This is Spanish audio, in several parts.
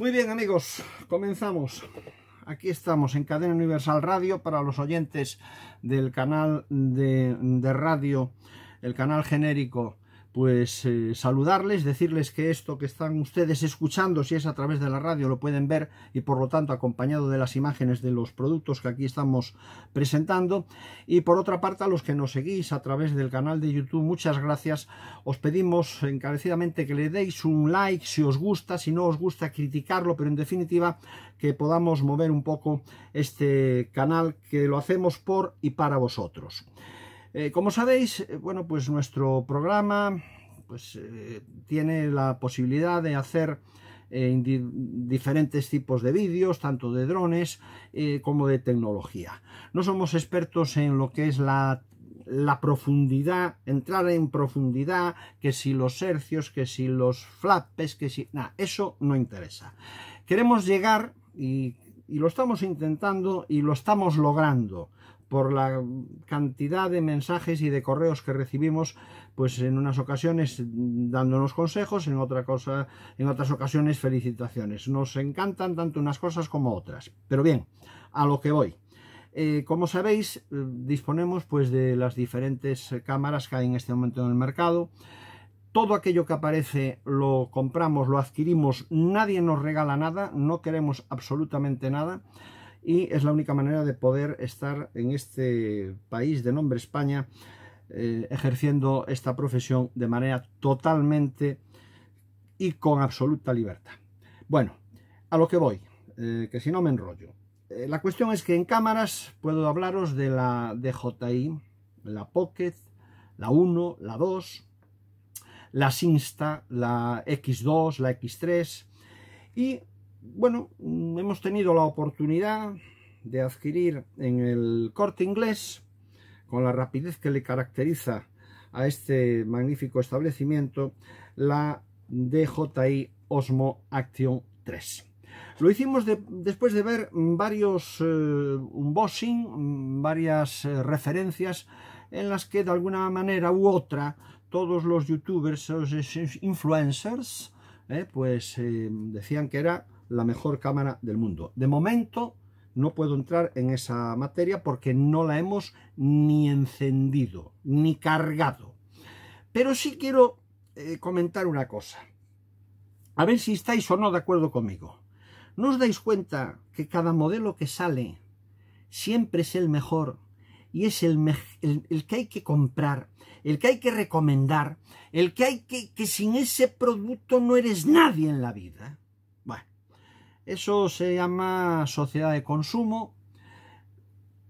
Muy bien amigos, comenzamos. Aquí estamos en Cadena Universal Radio para los oyentes del canal de, de radio, el canal genérico pues eh, saludarles, decirles que esto que están ustedes escuchando, si es a través de la radio, lo pueden ver y por lo tanto acompañado de las imágenes de los productos que aquí estamos presentando. Y por otra parte, a los que nos seguís a través del canal de YouTube, muchas gracias. Os pedimos encarecidamente que le deis un like si os gusta, si no os gusta criticarlo, pero en definitiva que podamos mover un poco este canal que lo hacemos por y para vosotros. Eh, como sabéis, eh, bueno, pues nuestro programa pues, eh, tiene la posibilidad de hacer diferentes tipos de vídeos, tanto de drones como de tecnología. No somos expertos en lo que es la profundidad, entrar en profundidad, que si los hercios, que si los flaps, que si... Nada, eso no interesa. Queremos llegar, y, lo estamos intentando y lo estamos logrando, por la cantidad de mensajes y de correos que recibimos, pues en unas ocasiones dándonos consejos, en, otra cosa, en otras ocasiones felicitaciones. Nos encantan tanto unas cosas como otras. Pero bien, a lo que voy. Eh, como sabéis, disponemos pues de las diferentes cámaras que hay en este momento en el mercado. Todo aquello que aparece lo compramos, lo adquirimos, nadie nos regala nada, no queremos absolutamente nada y es la única manera de poder estar en este país de nombre España eh, ejerciendo esta profesión de manera totalmente y con absoluta libertad. Bueno, a lo que voy, eh, que si no me enrollo. Eh, la cuestión es que en cámaras puedo hablaros de la DJI, la Pocket, la 1, la 2, la Insta la X2, la X3 y bueno, mm, hemos tenido la oportunidad de adquirir en el corte inglés, con la rapidez que le caracteriza a este magnífico establecimiento, la DJI Osmo Action 3. Lo hicimos después de ver varios eh, unboxing, mm, varias eh, referencias en las que de alguna manera u otra todos los youtubers, los influencers, eh, pues decían que era la mejor cámara del mundo. De momento no puedo entrar en esa materia porque no la hemos ni encendido, ni cargado. Pero sí quiero eh, comentar una cosa. A ver si estáis o no de acuerdo conmigo. ¿No os dais cuenta que cada modelo que sale siempre es el mejor y es el, el, el, que hay que comprar, el que hay que recomendar, el que hay que, que sin ese producto no eres nadie en la vida. Eso se llama sociedad de consumo,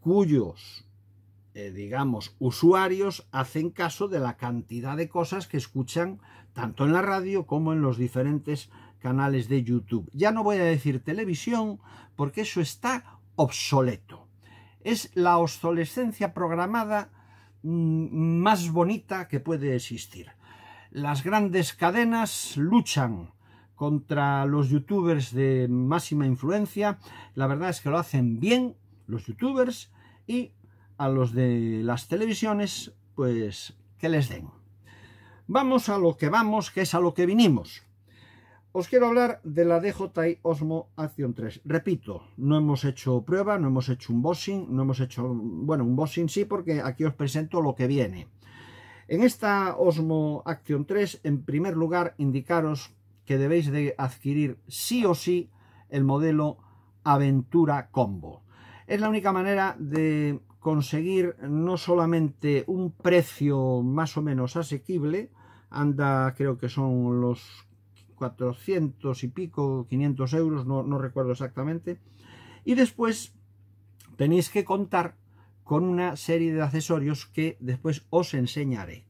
cuyos, eh, digamos, usuarios hacen caso de la cantidad de cosas que escuchan tanto en la radio como en los diferentes canales de YouTube. Ya no voy a decir televisión porque eso está obsoleto. Es la obsolescencia programada mm, más bonita que puede existir. Las grandes cadenas luchan contra los youtubers de máxima influencia. La verdad es que lo hacen bien los youtubers y a los de las televisiones, pues que les den. Vamos a lo que vamos, que es a lo que vinimos. Os quiero hablar de la DJI Osmo Action 3. Repito, no hemos hecho prueba, no hemos hecho un boxing. no hemos hecho, bueno, un boxing sí, porque aquí os presento lo que viene. En esta Osmo Action 3, en primer lugar, indicaros que debéis de adquirir sí o sí el modelo Aventura Combo. Es la única manera de conseguir no solamente un precio más o menos asequible, anda creo que son los 400 y pico, 500 euros, no, recuerdo exactamente, y después tenéis que contar con una serie de accesorios que después os enseñaré.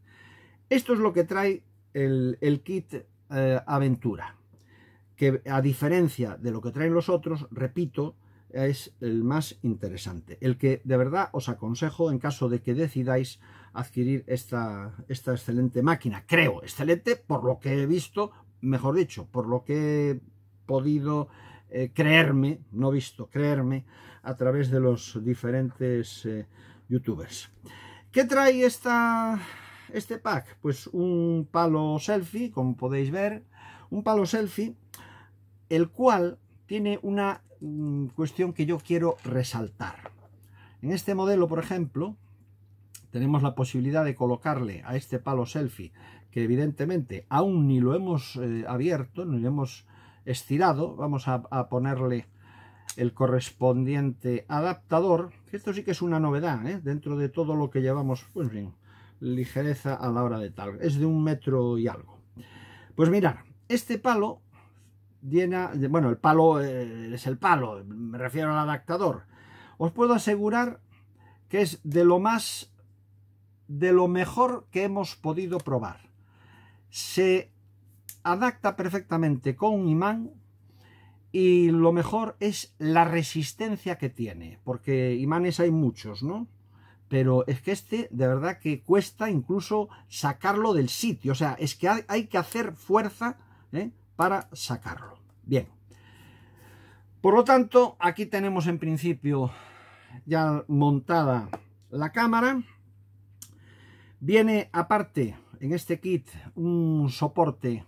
Esto es lo que trae el, el kit eh, aventura, que a diferencia de lo que traen los otros, repito, es el más interesante, el que de verdad os aconsejo en caso de que decidáis adquirir esta, esta excelente máquina. Creo, excelente por lo que he visto, mejor dicho, por lo que he podido eh, creerme, no visto, creerme a través de los diferentes eh, youtubers. ¿Qué trae esta este pack? Pues un palo selfie, como podéis ver, un palo selfie, el cual tiene una mm, cuestión que yo quiero resaltar. En este modelo, por ejemplo, tenemos la posibilidad de colocarle a este palo selfie, que evidentemente aún ni lo hemos eh, abierto, ni lo hemos estirado, vamos a, ponerle el correspondiente adaptador, esto sí que es una novedad, ¿eh? dentro de todo lo que llevamos, pues bien, ligereza a la hora de tal. Es de un metro y algo. Pues mirar, este palo llena, bueno, el palo eh, es el palo, me refiero al adaptador. Os puedo asegurar que es de lo más, de lo mejor que hemos podido probar. Se adapta perfectamente con un imán y lo mejor es la resistencia que tiene, porque imanes hay muchos, ¿no? pero es que este de verdad que cuesta incluso sacarlo del sitio, o sea, es que hay, que hacer fuerza ¿eh? para sacarlo. Bien, por lo tanto, aquí tenemos en principio ya montada la cámara, viene aparte en este kit un soporte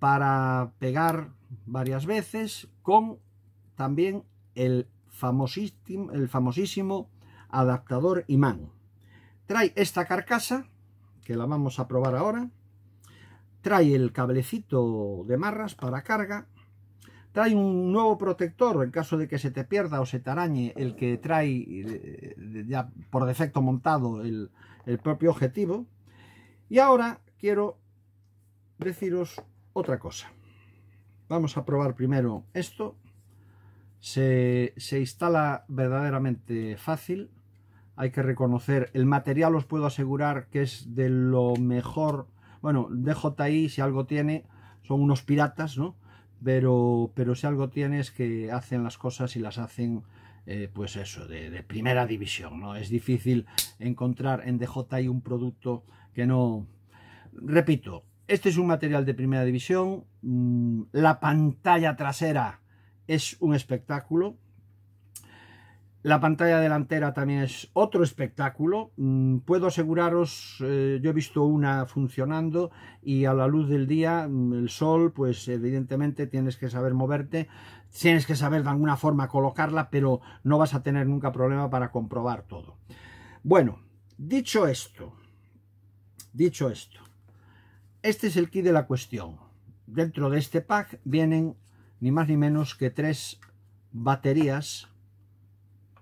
para pegar varias veces con también el el famosísimo adaptador imán. Trae esta carcasa, que la vamos a probar ahora. Trae el cablecito de marras para carga. Trae un nuevo protector en caso de que se te pierda o se te arañe el que trae eh, ya por defecto montado el, propio objetivo. Y ahora quiero deciros otra cosa. Vamos a probar primero esto. Se, se instala verdaderamente fácil hay que reconocer. El material os puedo asegurar que es de lo mejor. Bueno, DJI si algo tiene, son unos piratas, ¿no? Pero, pero si algo tiene es que hacen las cosas y las hacen, eh, pues eso, de, de, primera división, ¿no? Es difícil encontrar en DJI un producto que no... Repito, este es un material de primera división. Mm, la pantalla trasera es un espectáculo. La pantalla delantera también es otro espectáculo. Mm, puedo aseguraros, eh, yo he visto una funcionando y a la luz del día, mm, el sol, pues evidentemente tienes que saber moverte, tienes que saber de alguna forma colocarla, pero no vas a tener nunca problema para comprobar todo. Bueno, dicho esto, dicho esto, este es el kit de la cuestión. Dentro de este pack vienen ni más ni menos que tres baterías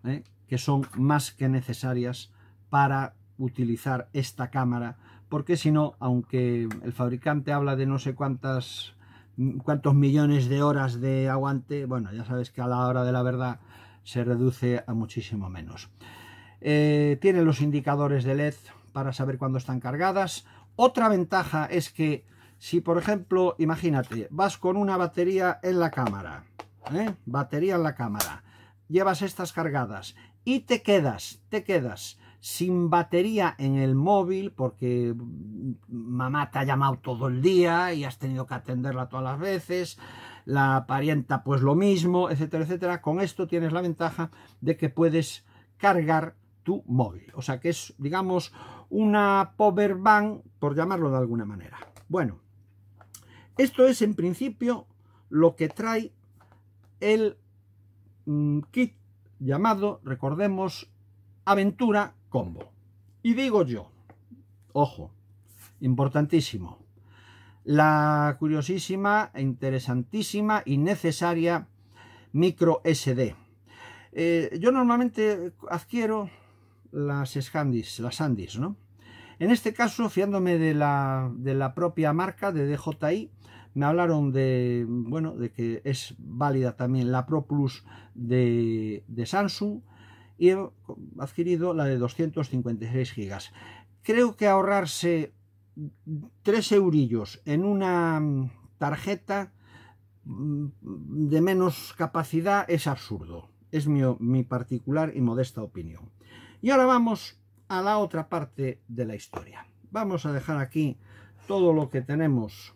¿eh? que son más que necesarias para utilizar esta cámara, porque si no, aunque el fabricante habla de no sé cuántas cuántos millones de horas de aguante, bueno, ya sabes que a la hora de la verdad se reduce a muchísimo menos. Eh, tiene los indicadores de LED para saber cuándo están cargadas. Otra ventaja es que si, por ejemplo, imagínate, vas con una batería en la cámara, ¿eh? batería en la cámara, llevas estas cargadas y te quedas, te quedas sin batería en el móvil porque mm, mamá te ha llamado todo el día y has tenido que atenderla todas las veces, la parienta pues lo mismo, etcétera, etcétera. Con esto tienes la ventaja de que puedes cargar tu móvil. O sea que es, digamos, una power bank, por llamarlo de alguna manera. Bueno, esto es en principio lo que trae el kit llamado, recordemos, Aventura Combo. Y digo yo, ojo, importantísimo, la curiosísima, interesantísima y necesaria micro SD. Eh, yo normalmente adquiero las Scandis, las Andis, ¿no? En este caso, fiándome de la, de la propia marca de DJI, me hablaron de, bueno, de que es válida también la Pro Plus de, Samsung y he adquirido la de 256 GB. Creo que ahorrarse 3 eurillos en una mm, tarjeta mm, de menos capacidad es absurdo. Es mi, mi, particular y modesta opinión. Y ahora vamos a la otra parte de la historia. Vamos a dejar aquí todo lo que tenemos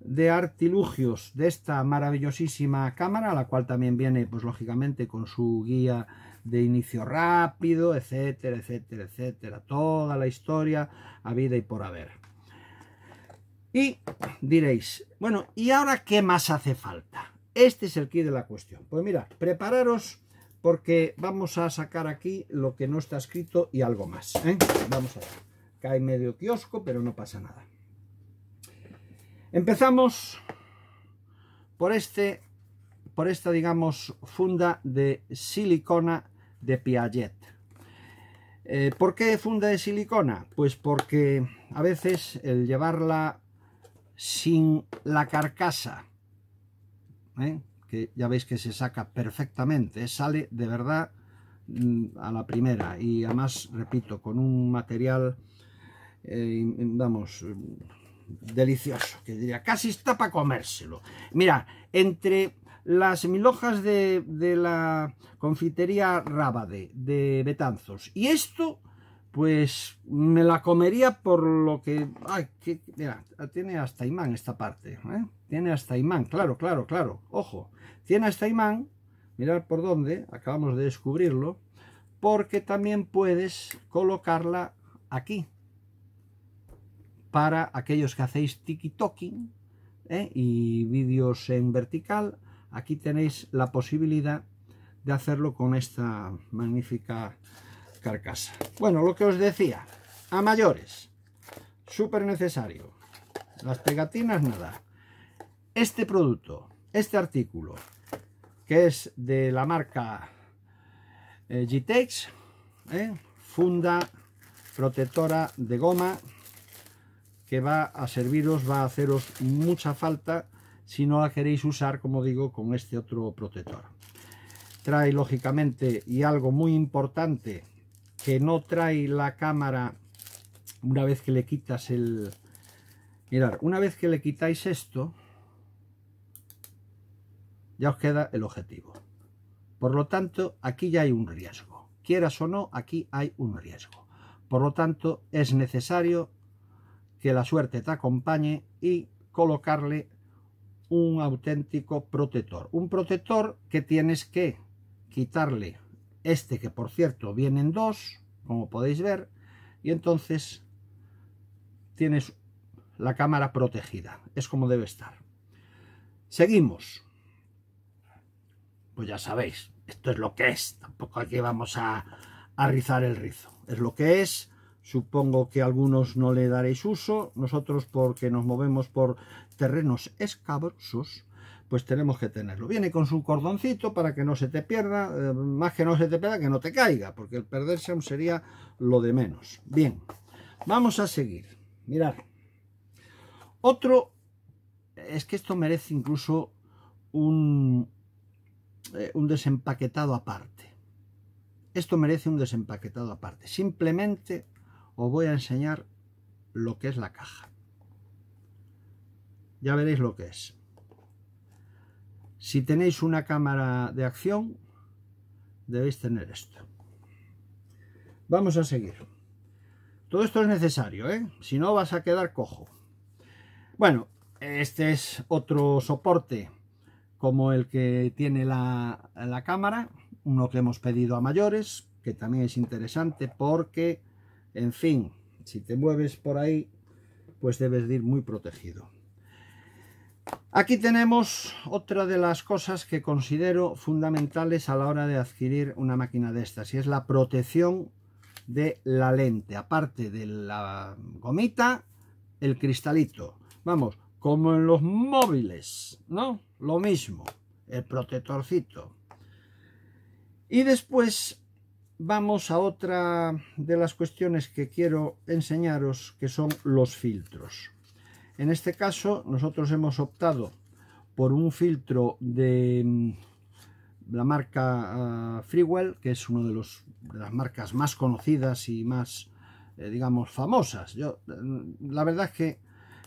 de artilugios de esta maravillosísima cámara, la cual también viene, pues lógicamente, con su guía de inicio rápido, etcétera, etcétera, etcétera. Toda la historia vida y por haber. Y diréis, bueno, ¿y ahora qué más hace falta? Este es el kit de la cuestión. Pues mira, prepararos porque vamos a sacar aquí lo que no está escrito y algo más. ¿eh? Vamos a ver. Cae medio kiosco, pero no pasa nada. Empezamos por este, por esta, digamos, funda de silicona de Piaget. Eh, ¿Por qué funda de silicona? Pues porque a veces el llevarla sin la carcasa, ¿eh? que ya veis que se saca perfectamente, sale de verdad mm, a la primera y además, repito, con un material, eh, vamos, delicioso, que diría, casi está para comérselo. Mira, entre las mil hojas de, la confitería Rábade de Betanzos y esto, pues me la comería por lo que... Ay, que mira, tiene hasta imán esta parte, ¿eh? tiene hasta imán, claro, claro, claro, ojo, tiene hasta imán, mirar por dónde, acabamos de descubrirlo, porque también puedes colocarla aquí, para aquellos que hacéis tiki-toking ¿eh? y vídeos en vertical, aquí tenéis la posibilidad de hacerlo con esta magnífica carcasa. Bueno, lo que os decía, a mayores, súper necesario. Las pegatinas, nada. Este producto, este artículo, que es de la marca eh, ¿eh? funda protectora de goma que va a serviros, va a haceros mucha falta si no la queréis usar, como digo, con este otro protector. Trae, lógicamente, y algo muy importante, que no trae la cámara una vez que le quitas el... mirar una vez que le quitáis esto, ya os queda el objetivo. Por lo tanto, aquí ya hay un riesgo. Quieras o no, aquí hay un riesgo. Por lo tanto, es necesario que la suerte te acompañe y colocarle un auténtico protector. Un protector que tienes que quitarle este que por cierto vienen dos, como podéis ver, y entonces tienes la cámara protegida. Es como debe estar. Seguimos. Pues ya sabéis, esto es lo que es. Tampoco aquí vamos a, a rizar el rizo. Es lo que es. Supongo que algunos no le daréis uso, nosotros porque nos movemos por terrenos escabrosos, pues tenemos que tenerlo. Viene con su cordoncito para que no se te pierda, eh, más que no se te pierda, que no te caiga, porque el perderse aún sería lo de menos. Bien, vamos a seguir. Mirad, otro, es que esto merece incluso un, eh, un desempaquetado aparte. Esto merece un desempaquetado aparte. Simplemente os voy a enseñar lo que es la caja. Ya veréis lo que es. Si tenéis una cámara de acción, debéis tener esto. Vamos a seguir. Todo esto es necesario, ¿eh? si no vas a quedar cojo. Bueno, este es otro soporte como el que tiene la, la cámara, uno que hemos pedido a mayores, que también es interesante porque en fin, si te mueves por ahí, pues debes de ir muy protegido. Aquí tenemos otra de las cosas que considero fundamentales a la hora de adquirir una máquina de estas y es la protección de la lente, aparte de la gomita, el cristalito. Vamos, como en los móviles, ¿no? Lo mismo, el protectorcito. Y después vamos a otra de las cuestiones que quiero enseñaros, que son los filtros. En este caso, nosotros hemos optado por un filtro de mm, la marca ah, Freewell, que es una de, las marcas más conocidas y más, eh, digamos, famosas. Yo, mm, la verdad es que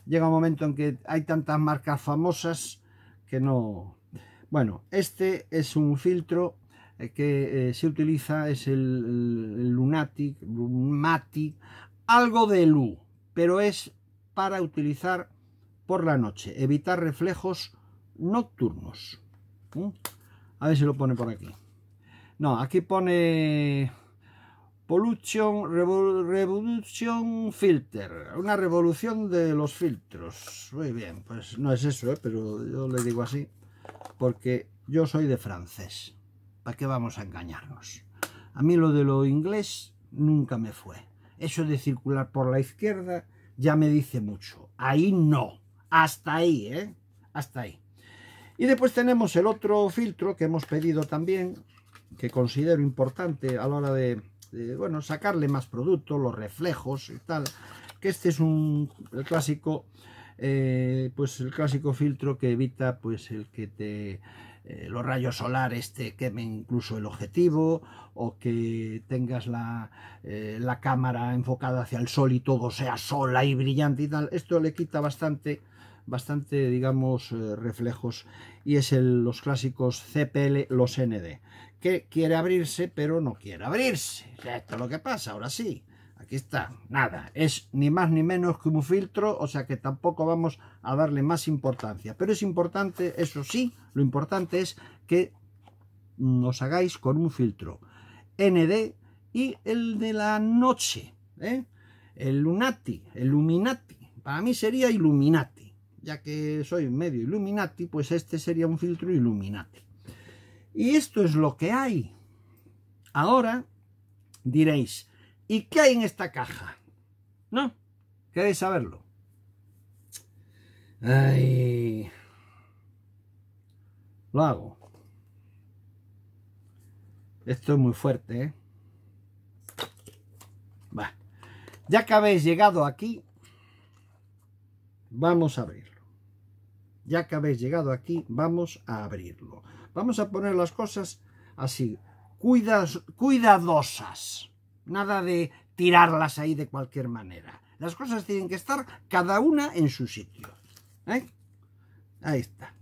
llega un momento en que hay tantas marcas famosas que no... Bueno, este es un filtro que eh, se utiliza es el, lunatic, lunatic, algo de Lu, pero es para utilizar por la noche, evitar reflejos nocturnos. A ver si lo pone por aquí. No, aquí pone Pollution Revolution Filter, una revolución de los filtros. Muy bien, pues no es eso, ¿eh? pero yo le digo así, porque yo soy de francés. ¿Para qué vamos a engañarnos? A mí lo de lo inglés nunca me fue. Eso de circular por la izquierda ya me dice mucho. Ahí no. Hasta ahí, ¿eh? Hasta ahí. Y después tenemos el otro filtro que hemos pedido también, que considero importante a la hora de, bueno, sacarle más producto, los reflejos y tal. Que este es un clásico, eh, pues el clásico filtro que evita pues el que te eh, los rayos solares te quemen incluso el objetivo o que tengas eh, la, cámara enfocada hacia el sol y todo sea sola y brillante y tal. Esto le quita bastante, bastante digamos, eh, reflejos y es el, los clásicos CPL, los ND, que quiere abrirse pero no quiere abrirse. Esto es lo que pasa, ahora sí. Aquí está, nada, es ni más ni menos que un filtro, o sea que tampoco vamos a darle más importancia. Pero es importante, eso sí, lo importante es que nos hagáis con un filtro ND y el de la noche, ¿eh? el Lunati, el Para mí sería Illuminati, ya que soy medio Illuminati, pues este sería un filtro Illuminati. Y esto es lo que hay. Ahora diréis, ¿Y qué hay en esta caja? ¿No? ¿Queréis saberlo? Ay. Lo hago. Esto es muy fuerte, ¿eh? Ya que habéis llegado aquí, vamos a abrirlo. Ya que habéis llegado aquí, vamos a abrirlo. Vamos a poner las cosas así, cuidadosas. Nada de tirarlas ahí de cualquier manera. Las cosas tienen que estar cada una en su sitio. ¿eh? Ahí está.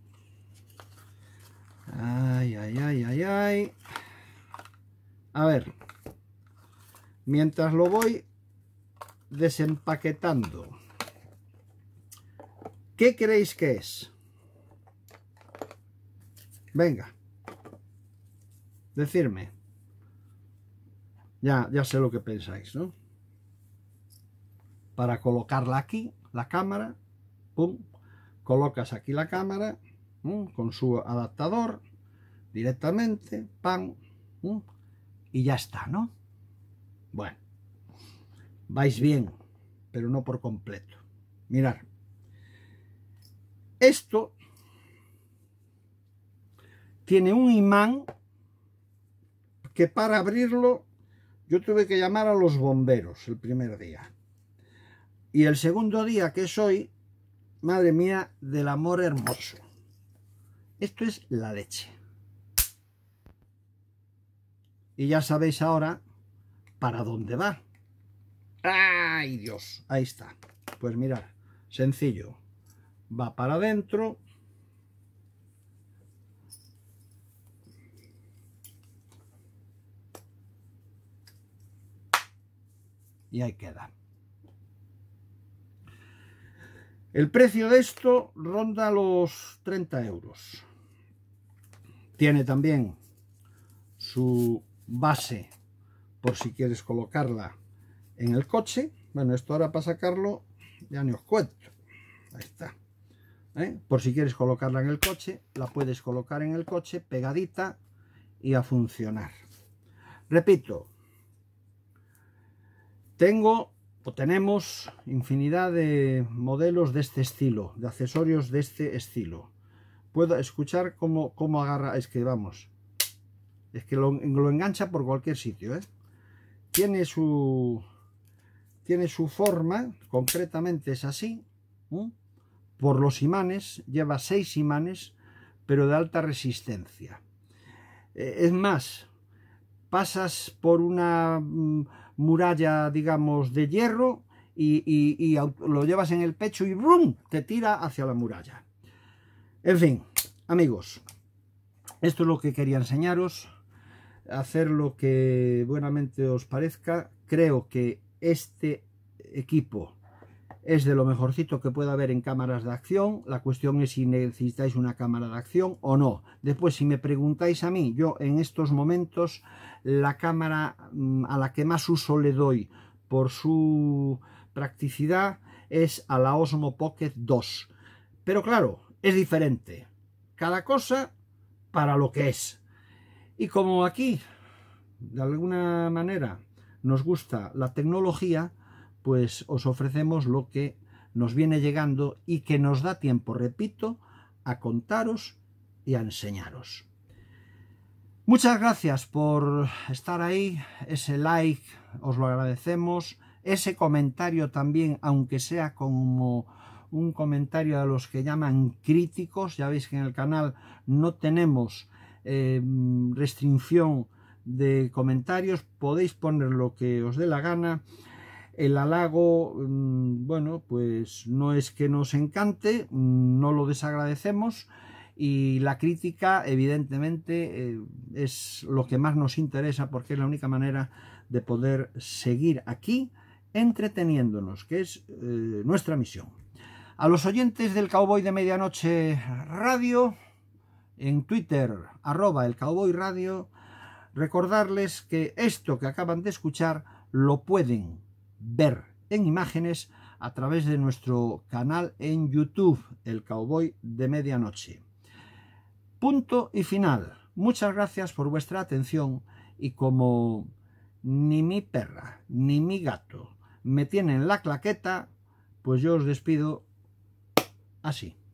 Ay, ay, ay, ay, ay. A ver. Mientras lo voy desempaquetando. ¿Qué creéis que es? Venga. Decirme. Ya, sé lo que pensáis, ¿no? Para colocarla aquí, la cámara, pum, colocas aquí la cámara con su adaptador directamente, pam, y ya está, ¿no? Bueno, vais bien, pero no por completo. Mirad, esto tiene un imán que para abrirlo yo tuve que llamar a los bomberos el primer día. Y el segundo día, que soy madre mía, del amor hermoso. Esto es la leche. Y ya sabéis ahora para dónde va. ¡Ay, Dios! Ahí está. Pues mirad, sencillo. Va para adentro y ahí queda. El precio de esto ronda los 30 euros. Tiene también su base por si quieres colocarla en el coche. Bueno, esto ahora para sacarlo ya no os cuento. Ahí está. ¿eh? Por si quieres colocarla en el coche, la puedes colocar en el coche pegadita y a funcionar. Repito, tengo o tenemos infinidad de modelos de este estilo, de accesorios de este estilo. Puedo escuchar cómo, agarra, es que vamos, es que lo, engancha por cualquier sitio. ¿eh? Tiene, su, tiene su forma, concretamente es así, por los imanes, lleva seis imanes, pero de alta resistencia. Eh, es más, pasas por una mm, muralla, digamos, de hierro y, lo llevas en el pecho y ¡brum! te tira hacia la muralla. En fin, amigos, esto es lo que quería enseñaros, hacer lo que buenamente os parezca. Creo que este equipo es de lo mejorcito que pueda haber en cámaras de acción. La cuestión es si necesitáis una cámara de acción o no. Después, si me preguntáis a mí, yo en estos momentos la cámara mm, a la que más uso le doy por su practicidad es a la Osmo Pocket 2. Pero claro, es diferente. Cada cosa para lo que es. Y como aquí, de alguna manera, nos gusta la tecnología, pues os ofrecemos lo que nos viene llegando y que nos da tiempo, repito, a contaros y a enseñaros. Muchas gracias por estar ahí, ese like os lo agradecemos, ese comentario también, aunque sea como un comentario a los que llaman críticos, ya veis que en el canal no tenemos eh, restricción de comentarios, podéis poner lo que os dé la gana el halago, mm, bueno, pues no es que nos encante, mm, no lo desagradecemos y la crítica evidentemente eh, es lo que más nos interesa porque es la única manera de poder seguir aquí entreteniéndonos, que es eh, nuestra misión. A los oyentes del Cowboy de Medianoche Radio, en Twitter, arroba el Cowboy Radio, recordarles que esto que acaban de escuchar lo pueden ver en imágenes a través de nuestro canal en YouTube, El Cowboy de Medianoche. Punto y final. Muchas gracias por vuestra atención y como ni mi perra ni mi gato me tienen la claqueta, pues yo os despido así.